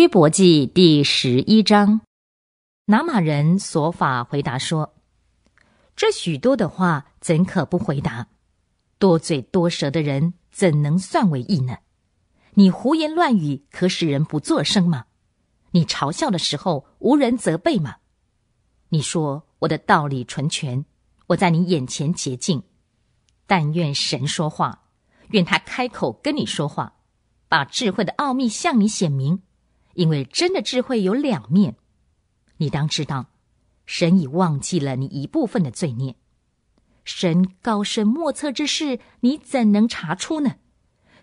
须伯记第十一章，拿马人索法回答说：“这许多的话，怎可不回答？多嘴多舌的人，怎能算为义呢？你胡言乱语，可使人不作声吗？你嘲笑的时候，无人责备吗？你说我的道理纯全，我在你眼前洁净。但愿神说话，愿他开口跟你说话，把智慧的奥秘向你显明。”因为真的智慧有两面，你当知道，神已忘记了你一部分的罪孽。神高深莫测之事，你怎能查出呢？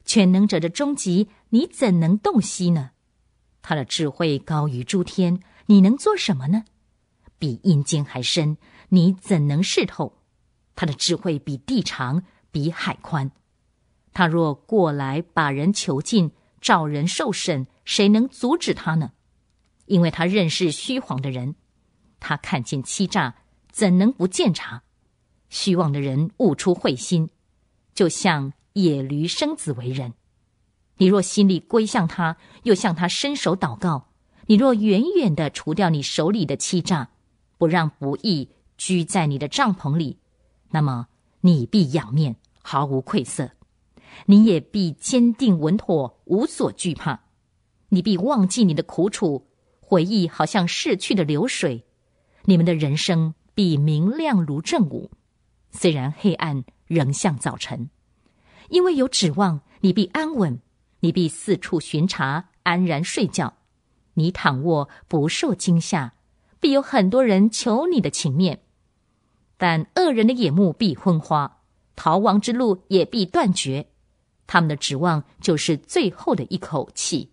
全能者的终极，你怎能洞悉呢？他的智慧高于诸天，你能做什么呢？比阴间还深，你怎能视透？他的智慧比地长，比海宽。他若过来，把人囚禁。找人受审，谁能阻止他呢？因为他认识虚谎的人，他看见欺诈，怎能不见察？虚妄的人悟出慧心，就像野驴生子为人。你若心里归向他，又向他伸手祷告；你若远远的除掉你手里的欺诈，不让不义居在你的帐篷里，那么你必仰面，毫无愧色。你也必坚定稳妥，无所惧怕；你必忘记你的苦楚，回忆好像逝去的流水。你们的人生必明亮如正午，虽然黑暗仍像早晨。因为有指望，你必安稳；你必四处巡查，安然睡觉。你躺卧不受惊吓，必有很多人求你的情面。但恶人的眼目必昏花，逃亡之路也必断绝。他们的指望就是最后的一口气。